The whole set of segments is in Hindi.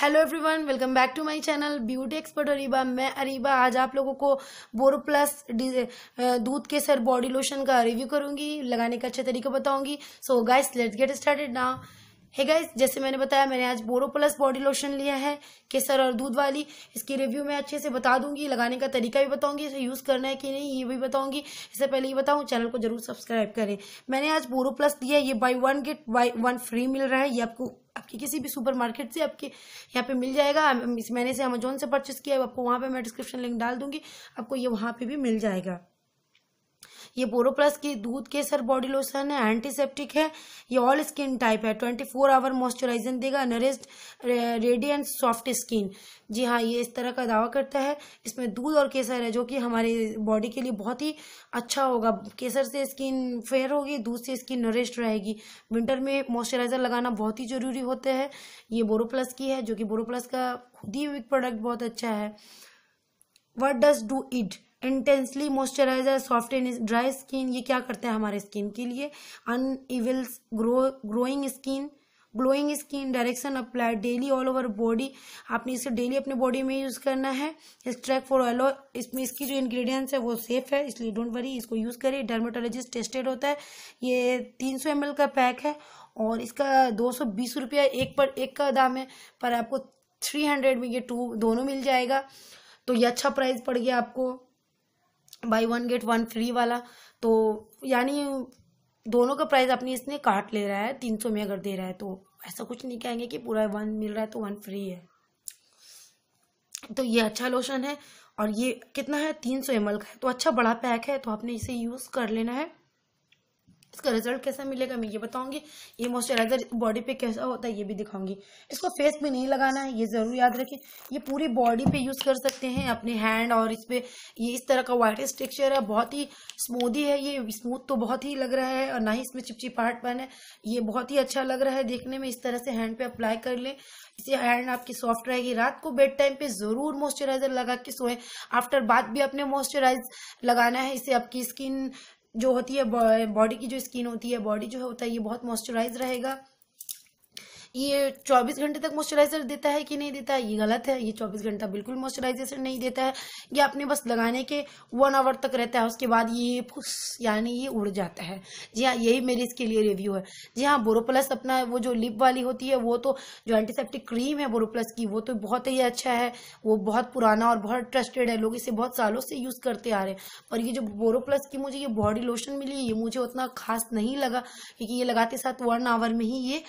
hello everyone welcome back to my channel beauty expert Areeba मैं अरीबा आज आप लोगों को बोरो प्लस दूध के सर बॉडी लोशन का रिव्यू करूंगी लगाने का अच्छा तरीका बताऊंगी so guys let's get started now है गाइस जैसे मैंने बताया मैंने आज बोरो प्लस बॉडी लोशन लिया है केसर और दूध वाली इसकी रिव्यू मैं अच्छे से बता दूंगी लगाने का तरीका भी बताऊंगी इसे यूज़ करना है कि नहीं ये भी बताऊंगी इससे पहले ये बताऊं चैनल को जरूर सब्सक्राइब करें मैंने आज बोरो प्लस लिया ये buy one get buy one free मिल रहा है ये आपको आपकी किसी भी सुपरमार्केट से आपके यहाँ पे मिल जाएगा मैंने इसे अमेजोन से परचेस किया है आपको वहाँ पे मैं डिस्क्रिप्शन लिंक डाल दूंगी आपको ये वहाँ पे भी मिल जाएगा ये बोरोप्लस की दूध के सर बॉडी लोशन है एंटीसेप्टिक है ये ऑल स्किन टाइप है ट्वेंटी फोर आवर मॉइस्चराइजन देगा नरेस्ट रेडियंट सॉफ्ट स्किन जी हाँ ये इस तरह का दावा करता है इसमें दूध और केसर है जो कि हमारे बॉडी के लिए बहुत ही अच्छा होगा केसर से स्किन फेयर होगी दूध से स्किन नरिश्ड रहेगी विंटर में मॉइस्चराइजर लगाना बहुत ही ज़रूरी होता है ये बोरोप्लस की है जो कि बोरोप्लस का खुद ही प्रोडक्ट बहुत अच्छा है what does do it intensely moisturiser soft and dry skin ये क्या करता है हमारे स्किन के लिए अन grow growing skin glowing skin direction apply daily all over body आपने इसे डेली अपने बॉडी में यूज़ करना है स्ट्रैक फॉर ऑयलो इसमें इसकी जो इंग्रेडिएंट्स है वो सेफ है इसलिए डोंट वरी इसको यूज़ करिए डर्माटोलॉजिस्ट टेस्टेड होता है ये तीन सौ एम का पैक है और इसका दो सौ बीस रुपया एक पर एक का दाम है पर आपको थ्री हंड्रेड में ये टू दोनों मिल जाएगा तो ये अच्छा प्राइस पड़ गया आपको buy one get one free वाला तो यानी दोनों का प्राइस अपनी इसने काट ले रहा है तीन सौ में अगर दे रहा है तो ऐसा कुछ नहीं कहेंगे कि पूरा वन मिल रहा है तो वन फ्री है तो ये अच्छा लोशन है और ये कितना है तीन सौ एम का है तो अच्छा बड़ा पैक है तो आपने इसे यूज़ कर लेना है इसका रिजल्ट कैसा मिलेगा मैं ये बताऊंगी ये मॉइस्चराइजर बॉडी पे कैसा होता है ये भी दिखाऊंगी इसको फेस पे नहीं लगाना है ये ज़रूर याद रखें ये पूरी बॉडी पे यूज़ कर सकते हैं अपने हैंड और इस पे ये इस तरह का वाइटिस टेक्सचर है बहुत ही स्मूदी है ये स्मूथ तो बहुत ही लग रहा है और ना ही इसमें चिपचिपाहट पन है ये बहुत ही अच्छा लग रहा है देखने में इस तरह से हैंड पे अप्लाई कर लें इसे हैंड आपकी सॉफ्ट रहेगी रात को बेड टाइम पे ज़रूर मॉइस्चराइजर लगा के सोए आफ्टर बाद भी अपने मॉइस्चराइज लगाना है इसे आपकी स्किन जो होती है बॉडी की जो स्किन होती है बॉडी जो होता है ये बहुत मॉइस्चराइज रहेगा ये 24 घंटे तक मॉइस्चराइजर देता है कि नहीं देता है ये गलत है ये 24 घंटा बिल्कुल मॉइस्चराइजेशन नहीं देता है ये आपने बस लगाने के वन आवर तक रहता है उसके बाद ये फुस यानी ये उड़ जाता है जी हाँ यही मेरी इसके लिए रिव्यू है जी हाँ बोरोप्लस अपना वो जो लिप वाली होती है वो तो जो एंटीसेप्टिक क्रीम है बोरोप्लस की वो तो बहुत ही अच्छा है वो बहुत पुराना और बहुत ट्रस्टेड है लोग इसे बहुत सालों से यूज़ करते आ रहे हैं और ये जो बोरोप्लस की मुझे ये बॉडी लोशन मिली ये मुझे उतना खास नहीं लगा क्योंकि ये लगाते साथ वन आवर में ही ये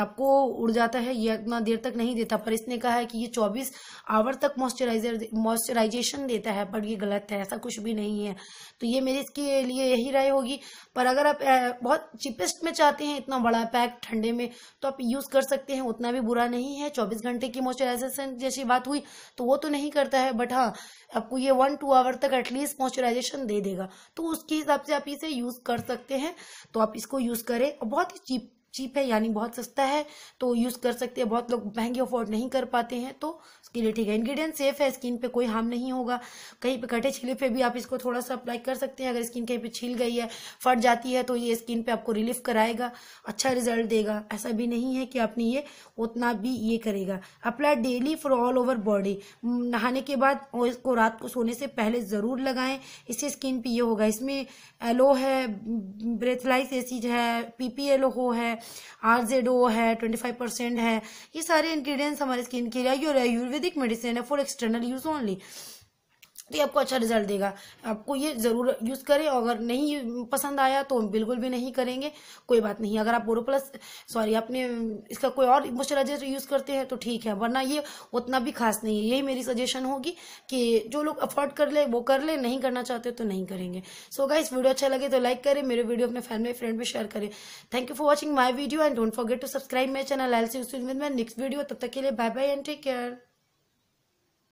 आपको उड़ जाता है यह इतना देर तक नहीं देता पर इसने कहा है कि ये 24 आवर तक मॉइस्चराइजर मॉइस्चराइजेशन देता है पर ये गलत है ऐसा कुछ भी नहीं है तो ये मेरी इसके लिए यही राय होगी पर अगर आप बहुत चिपेस्ट में चाहते हैं इतना बड़ा पैक ठंडे में तो आप यूज़ कर सकते हैं उतना भी बुरा नहीं है चौबीस घंटे की मॉइस्चराइजेशन जैसी बात हुई तो वो तो नहीं करता है बट हाँ आपको ये वन टू आवर तक एटलीस्ट मॉइस्चराइजेशन दे देगा तो उसके हिसाब से आप इसे यूज़ कर सकते हैं तो आप इसको यूज़ करें और बहुत ही चीप चीप है यानी बहुत सस्ता है तो यूज़ कर सकते हैं बहुत लोग महंगे अफोर्ड नहीं कर पाते हैं तो उसके लिए ठीक है इंग्रेडिएंट सेफ है स्किन पे कोई हार्म नहीं होगा कहीं पे कटे छिले पे भी आप इसको थोड़ा सा अप्लाई कर सकते हैं अगर स्किन कहीं पे छिल गई है फट जाती है तो ये स्किन पे आपको रिलीफ कराएगा अच्छा रिजल्ट देगा ऐसा भी नहीं है कि आपने ये उतना भी ये करेगा apply daily for all over body नहाने के बाद और इसको रात को सोने से पहले ज़रूर लगाएं इससे स्किन पे ये होगा इसमें एलो है ब्रेथलाइस एसिड है पी पी है आर जेड ओ है ट्वेंटी फाइव परसेंट है ये सारे इंग्रेडिएंट्स हमारे स्किन के लिए आयुर्वेदिक मेडिसिन है फॉर एक्सटर्नल यूज ओनली तो ये आपको अच्छा रिजल्ट देगा आपको ये ज़रूर यूज़ करें और अगर नहीं पसंद आया तो बिल्कुल भी नहीं करेंगे कोई बात नहीं अगर आप बोरो प्लस सॉरी आपने इसका कोई और मॉइस्चराइजर यूज़ करते हैं तो ठीक है वरना ये उतना भी खास नहीं है यही मेरी सजेशन होगी कि जो लोग अफोर्ड कर ले वो कर ले नहीं करना चाहते तो नहीं करेंगे सो अगर वीडियो अच्छा लगे तो लाइक करें मेरे वीडियो अपने फैमिली फ्रेंड में शेयर करें thank you for watching my video and don't forget to subscribe my channel I see next video तब तक के लिए bye bye and take care